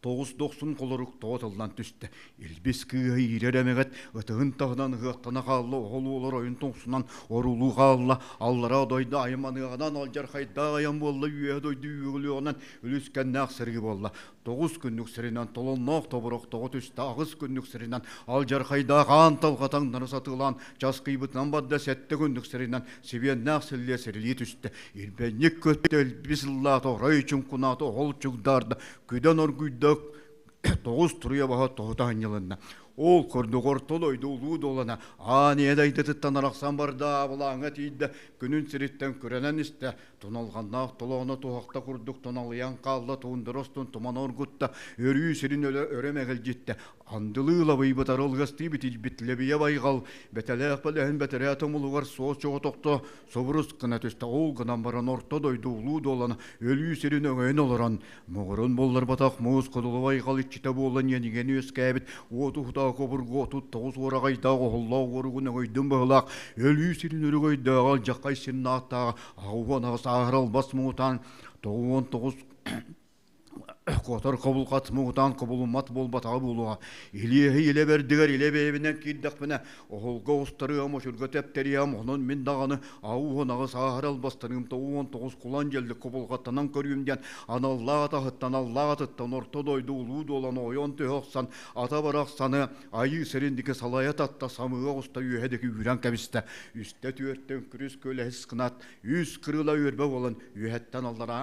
тоғыз тоқсын құлырық тоғытылдан түсті. елбес күйі әмегет өтігін тағынан ғыттына қаллы оғылы олар ойын тоңсынан орулу қаллы, аллара дойды айыманығынан алжар қайда аян болды үйе дойды үйгілі онан үліскен нәқ болды тоғыз күндік сіренан тобырық тобырақтығы түсті ағыз күндік сірінен ал жарқайдаған талғатан нарысатылан жас қибытынан бадда сәтті күндік сіренан себеннақ сілле сірілі түсті ирбеннік көтті әлбісыллаты орай үшін құнаты ол чүгдарды күден оргүйдік <coughs> тоғыз тұрыя баға тоғытаң елінна ол көрді қортыл ойды улуу долана а не дайдытыттан арақсан барда бұлаңы тиді күнін сириттен күренен істе тоналғанна толоғына туақта курдук тоналыян қалла туындыростун туман оргутта өрүү сирин өлө өрөмегел житте андылыыла быйбытар ылгасты битиж битлебие байгал бетелеах белехин бетере со чоғы тоқты собурус кына төстө ол гынан баран орто дойду улуу долана өлүү сирин өңөйн олорон могорун боллар батақ муус кудулубай кал иччите буолан енигени өскээбит тогуз орагай дагы дагы дагы өлүү сирин сирин өрөгөй жакай муутан оуөлүон тогуз Қотар қабыл қатымы ұтан қабылы мат болбат абулуға. Илеғі еле бердігер еле бейбінен біне. Оғылға ұстары ама жүргі тәптері ам, оның мен дағаны ауығын ағы сағарал бастарым тауығын құлан келді қабыл қаттанан көргімден. Аналла атағыттан, алла атыттан, орта дойды ұлуы доланы ойон түйоқсан, ата барақсаны айы серендікі салая татта самыға ұста үйедегі үйрен кәбісті. Үсті түйерттен күріс көлі хіскінат, үз қырыла өрбе болын, үйеттен алдара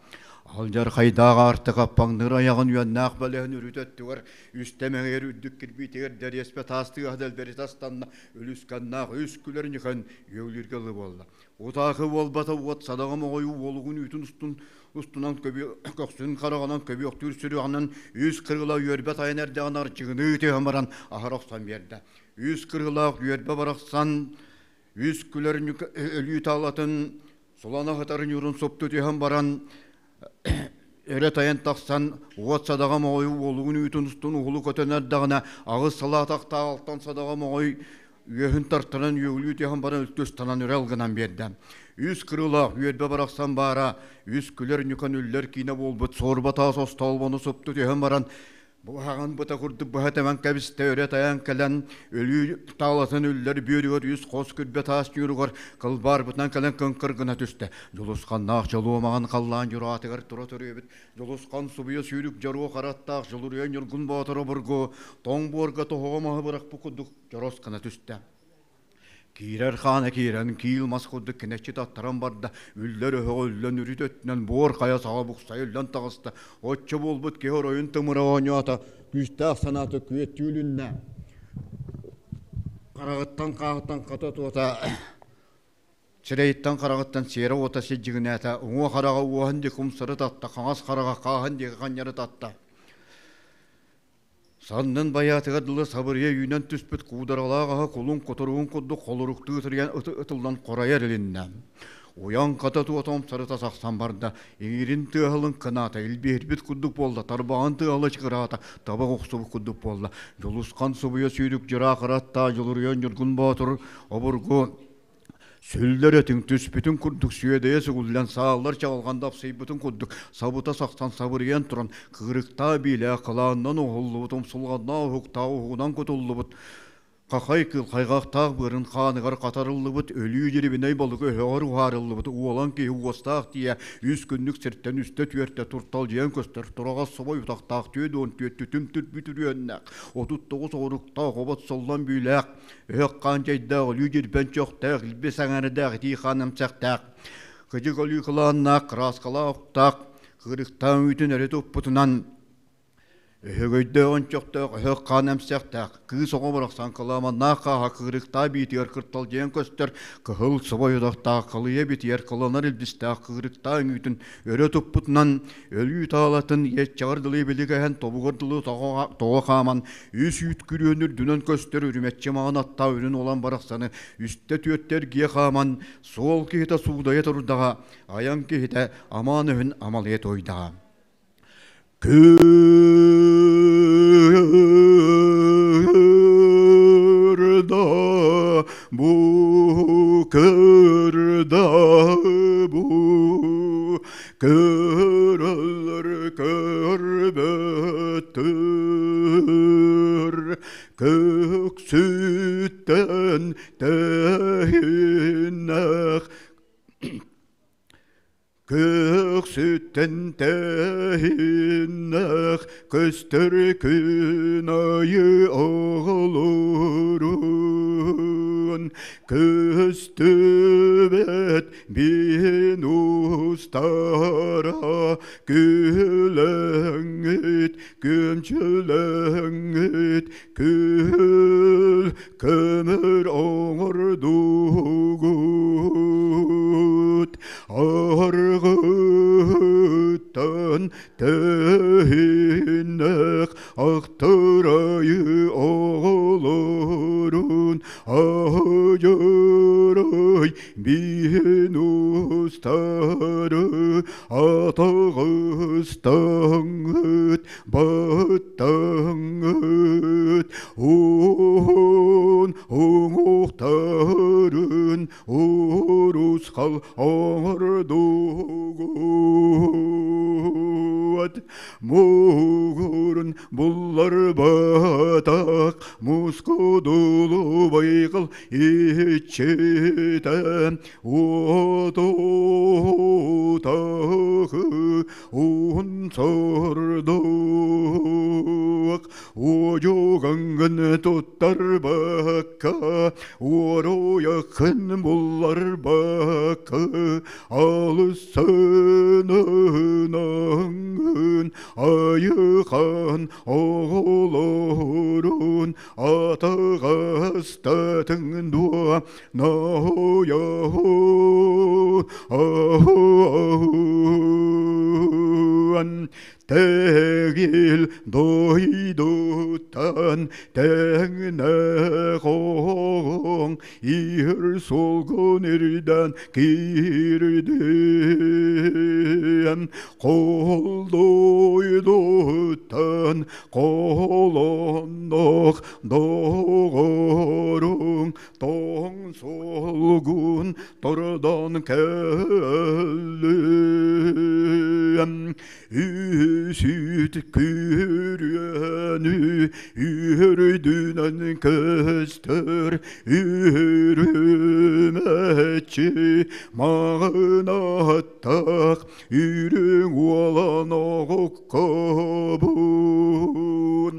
Алдар хайдаға артық аппаңдыр аяғын үйәннақ бәлігін үстемен үстәмәңер үддік кірбейтігір дәреспе тастығы әдәл бәрі тастанна, үлісканнақ үс күлерін еқан еулерге ұлып болды. Отағы ол бата от садағым ойу олығын үйтін ұстын ұстынан көксін қарағанан көбі <coughs> өқтүр ғанын үз қырғыла үйербет айнерде анар жығыны үте ғымаран оқсан берді. Үз қырғыла үйербе барақсан, үз күлерін <coughs> үлі талатын, солана қатарын юрын сопты деген баран, Әрі таян тақсан, уат садаға мағой, олығын үйтін ұстын ұғылы көтенер дағына, ағыз тақта алтан садаға мағой, үйін тартының үйілі үйтеған баран үлтөс танан үрі алғынан берді. Үз кырылақ, үйедбе барақсан бара, үз күлер нүкен үллер кейіне болбыт, сорбата состал боны сұпты үтехан баран, Бұлағын бұта күрді бұхаты мән кәбісті тәуірі таян кәлін, өлі талатын өлілер бүйірі өр, үз қос күрбе тас қыл бар бұтан кәлін күн гына түсті. Жолысқан нақ жылу маған қаллан жүр атығар тұра түрі өбіт. Жолысқан субия сүйірік жару қараттақ, жылыр өн жүргін бағатыры бұрғы, тоң борға тоғымағы бұрақ бұқыдық, жарос қына түсті. Кирер ханы кирен кил масхудды кинечи аттарам барда үллөрі хөгөллөн үрүтөтнөн боор кая сага букса өллөн тагыста отчу болбут кеор оюн тымыра оонюата күстаах санаты күөт түүлүннэ карагыттан каагыттан ката туата чирейттан карагыттан сера ота ата, уңо карага уохан дикумсыры татта каңас карага каахан диканьяры татта Саннан баятыға дылы сабырия үйінен түспіт қударалағаға құлын құтыруын құдды қолырықты үтірген ұты ұтылдан қорай Оян қатату отам сарыта сақсан барда, еңірін тұғылын қыната, үлбербет құддық болды, тарбаған тұғылы шығырата, таба құқсыбы күддік болды. Жұлысқан сұбыя сүйдік жыра қыратта, жұлырыян жүргін батыр, обырғын сөйлдер етің түс бүтін күрдік есі күлден сағылар чағылғандап сый бүтін күрдік сабыта сақтан сабырген тұрын кығырықта биле қыланнан бұтым сұлғанна ұқта ұғынан бұт. Қақай кіл қайғақтақ бұрын қанығар қатарылы бұд, өлі жеребінай болығы өліғар ұғарылы бұд, уалан ұғастақ дия, үз күндік сірттен үсті түйерте тұрттал жиян көстір, тұраға сұбай ұтақтақ түйеді он түйетті түм түт бүтір өндік. Отут тоғыз орықта қобат солдан бүйләк, өк қан жайдағы өлі жербен чоқтақ, үлбе саңарыдағы дей қаным Қыжық ұқтақ, қырықтан Өгөйдө ончоқтор хыққанам сяқтақ, күй соғымырақ санқылама нақа хақырықта бейті еркірттал ден көстер, кығыл сыбой ұдақта қылыя бейті ерқыланар елдісті хақырықта үңітін өрі тұппытынан, өлі үталатын ет чағырдылы білігі ән тобығырдылы тоға қаман, үс үйт күрөнір дүнін көстер үріметші маған атта олан барақсаны, үсті түйеттер ге қаман, сол кейті суғдайы тұрдаға, аян кейті аманы өхін амал ет ойдаға. Kırda bu kırda bu kırılır kırbettir kök sütten tehinek kök sütten tehinek Kız Türk'ün ayı oğlurun Kız tübet bin ustara Gülengit gümçülengit Gül kömür oğurdugut Argın Ақтын тәйінік ақтырайы оғылырын айырай бейін ұстары атағыстар que көштер үйренетші мағын аттақ үйрең уалан оғық қабын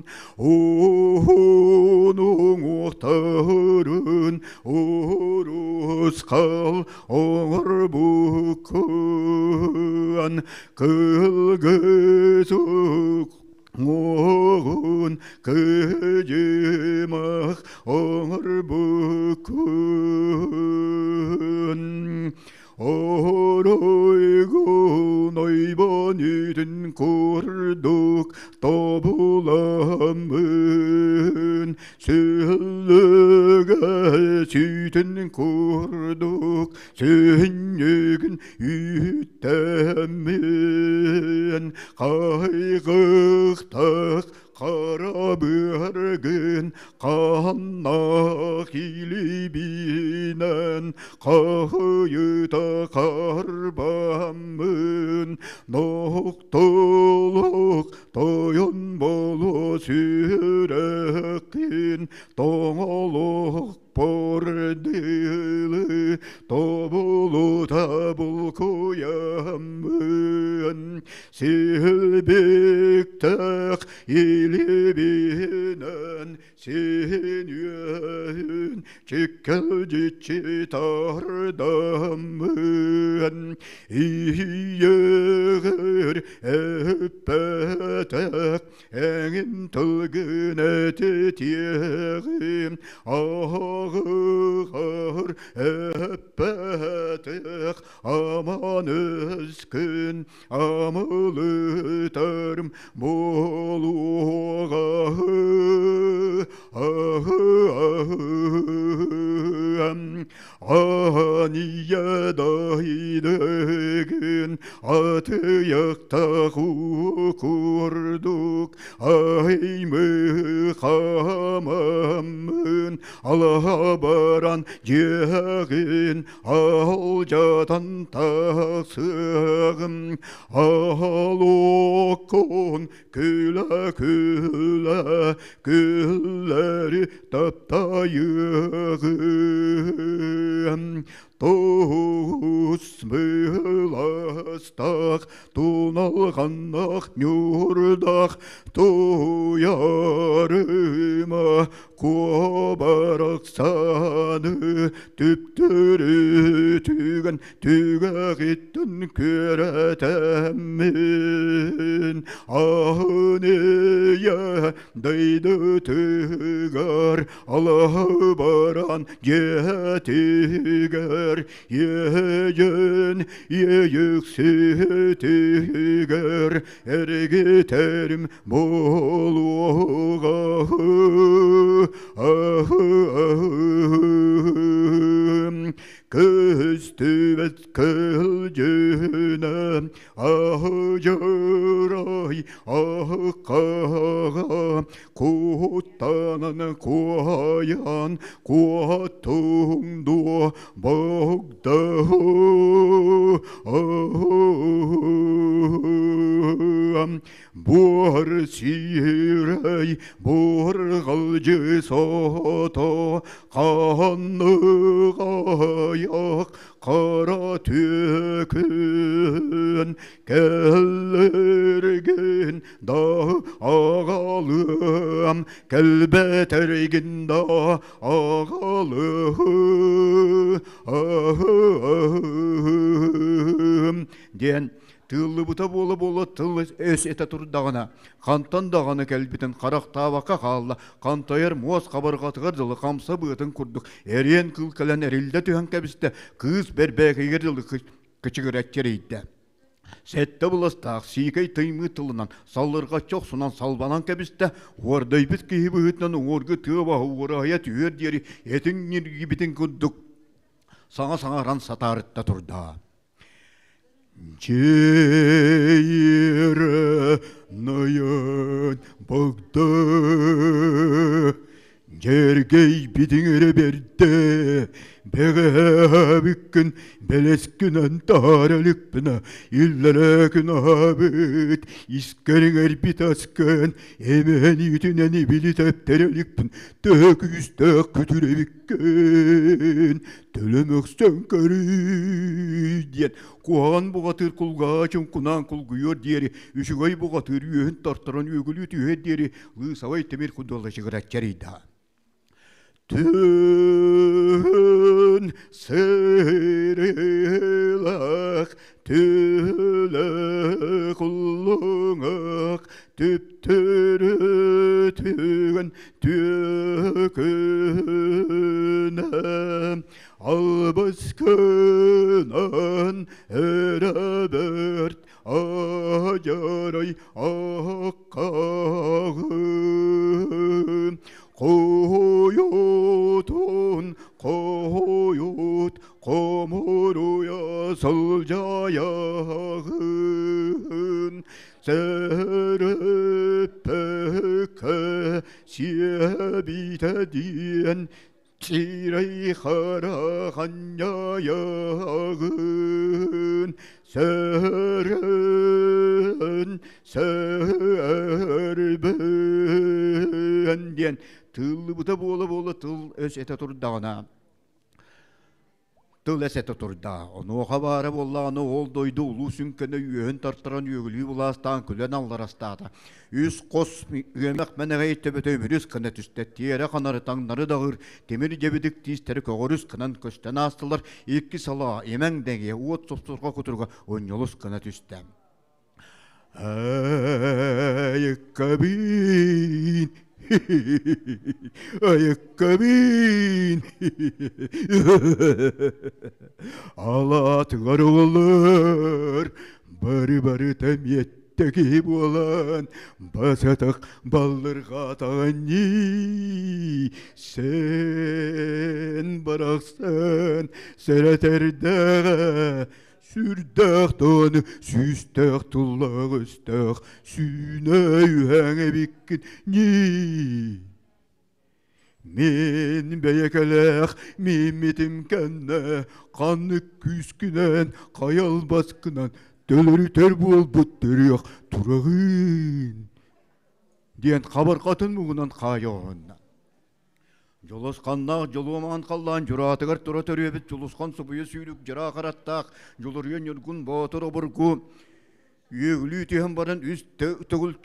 оның оқтарын ұрыс қал оңыр бұққан кілгіз 오군 그지막 옹을 부군 арайған айбан етін құрдық табыламын сөйлігі сөйтін құрдық сенегін үйтәмен қайғықтық Kara bir gün kanla hili binen Kahıyı da karbamın Noktuluk doyun bolu sürekin Doğuluk 보를들을 더불어 다불고야 함은 실백탁 일리비는 신유은 지켜지치 다르담은 이여을 에빠닥 앵인 덜그네 대디에 아하 ağır hep betek aman özkün amalı term bolu ahı ahı ahı ehm. Анияда идеген атыякта хукурдук аймы хамамын ала баран жеген ал жатан таксыгым алокон күлө күлө күлөрү таптайыгын Um. Тұғыс мыйластақ, туналғанақ, нюрдақ, туярыма кобарақ саны, түптүрі түген, түгәғеттін көрәтәмін. дейді түгір, түгар, баран жетігер, yer yeğen yeyük sütüger er giterim boluğa ah ah, ah, ah. Kıstüvet kılıcına ah cıray ah kağa Kuttanan kuayan kuatum dua bağdahu ah. Buhar sirey buhar galcı sata kanlı тұйық қара түкін кілірген да ағалым кілбітірген да ағалым ден тыллы бута бола болы тыллы өс эте турдагана кантан дагана келбитен карак табакка калла кантаяр мос жылы қамса камса бытын Әрен күл кәлін әрелді эрилде кәбісті, күз бір бербеке гирдылы күшігір әттерейді. Сәтті бұлыстақ сикей тыймы тылынан салырға чоқ сұнан салбанан кәбісті ордай біз кейбі үтінен орғы тыва орая түйер дері етін бітін күндік саңа саңа ран сатарытта тұрда. Жейірінайын бұқты, Жергей бидіңірі берді, бәрәбіккін бәлескін антаралықпына илләрәкін абыт искәрің әрбитаскін әмән үтінәні білітәптәрәлікпін тәк үсті күтірәбіккін төлөмөксөң көрүй диен куаган бугатыр кулга чоң кунан кулгуйор диери үшүгөй бугатыр үйөн тарттыран өгүлү түйө диери лысабай темир кудолда чыгырат t түн сырылық түлі u l л ы ң a k t ү п түрі t ү г і n т ү к і н і a албыз к ү н n н ә e і бірт а a ы a а a аққа 비타디안 지라이 하라한야야은 서른 서르변 들 부터 보라 보라 들 에세타토르 다나 тыл эсете турда. Ону хабары болланы ол дойду улу сүнкені үйен тарттыран үйгілі буластан күлен аллар астады. Үз қос үйемек мәне ғайетті бөті өміріз қына түсті, тиері қанары таңнары дағыр, темір жебедік тиістері көғыріз қынан көстен астылар, екі сала емен дәге уот соптырға құтырға он еліс қына түсті. Әйік кәбин Ayakkabin. Алатыңар олар, бір-бір бары тәметтегі болан, басатақ балларға тағанни. Сен барақсан, сәрәтердіға, Sur der tonu süster tullar öster süne yühene bikkin ni Min beyekeler mimitim kenne kanlık küskünen kayal baskınan dölörü ter bol but dörüyor turağın diyen kabar katın mı gunan kayon Жолосқаннақ жолуаман қаллан жұраты тұра төребіт жолосқан сұбыйы сүйлік жыра қараттақ жолырен елгін батыр обырку үйегілі теген барын үз төгіл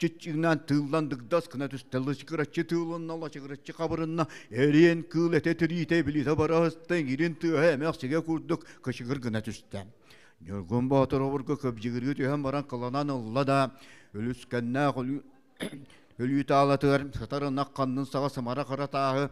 чеччигнан тылландыгдас кына түс тылыч кыраччы тылынна ла чыгыраччы кабырынна эрен кыл эте тирите билите барастын ирин тыа эмексиге курдук кышыгыр гына түстө Нюргун батыр обургы көп жигирги түйен баран кыланан ылла да үлүскеннә Ölüyü dağlatır, satarın nakkanının sağa samara kara tağı.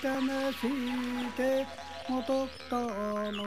Tanasite motokano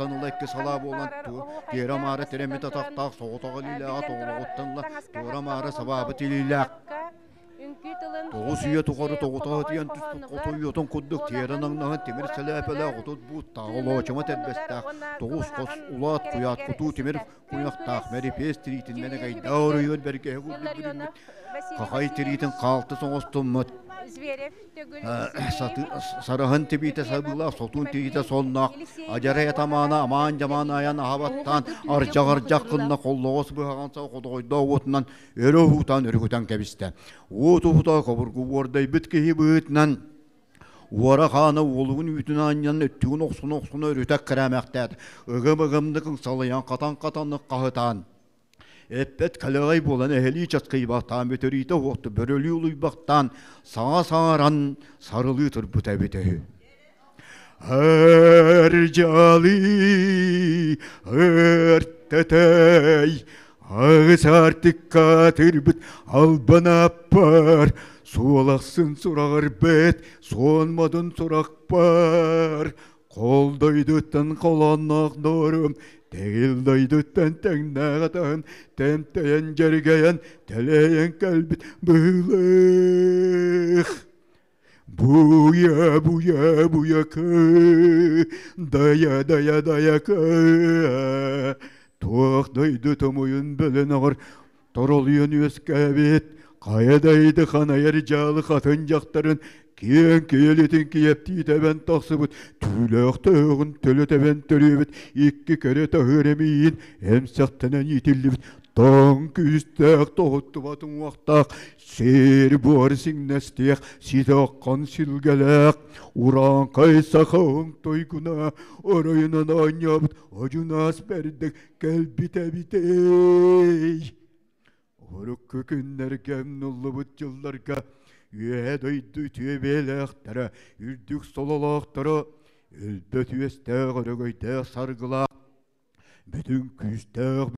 оттан ұлы әкке сала боланту, кері мары теремет атақтақ, соғытағы лилаға тоғылы тура мары сабабы телилақ. Тоғы сүйе тұқары тоғытағы тиян түстік қоты ұйотын күддік, терін аңнағын темір сәләпілі құтыт бұт, тағы лочыма тәдбәстақ, тоғы ұсқос ұлат құят құту темір құяқтақ, мәрі пес тірейтін мәні қайда бәрге қақай тірейтін қалты соңыз тұммыт зверев сарыһын тибите сабыла сотун тибите соннак ажарай ятамана аман жаман аян ахабаттан аржак аржак кынна коллогос быхаган сау кодойдо утунан өрө хутан өргүтан кебисте уут ухута кобургу уордай биткихи быытнан Уара ханы олугун үтүн аньян өттүгүн оксун оксун өрүтөк кирэмэхтет ыгым ыгымдыкың салыян катан катанны кахытан Әппәт кәләғай болан әхәлі жатқай бақтан үйті оқты бөрөлі ұлый бақтан саңа саңаран сарылы тұр бұта бөтөһү әр жалы сәртік ағыс бұт албан аппар суалақсын сұрағыр бет сонмадың сұрақ бар қолдойдыттан қоланақ нұрым Değil daydütten ten naradan ten ten cergeyen teleyen kalbit bılıq. Bu ya bu ya bu ya kı daya daya daya kı. Tuğak daydı tomoyun belen ağır torol yönüyüz kabit. Kaya daydı kanayar calı katın Киен киелетин киепти тәбән тахсыбыт, түләр тәгын төлө тәбән төлөбит, икки кәрә тәгәремиин, әмсәқтәнән итиллибит, таң күстәк тоғытты батын вақтақ, сер бұр сиңнәстек, сидаққан силгәләк, уран қайса қауын той күна, орайынан анябыт, ажунас бәрдік, кәл бітә-бітей. Орық көкіннер кәмнұлы бұт жылларға, үйәдөйді түйебеліқтірі, үлдік солылықтыры, үлді түйесті түйестіғыры көйті сарғылақ, бүтін күстіғ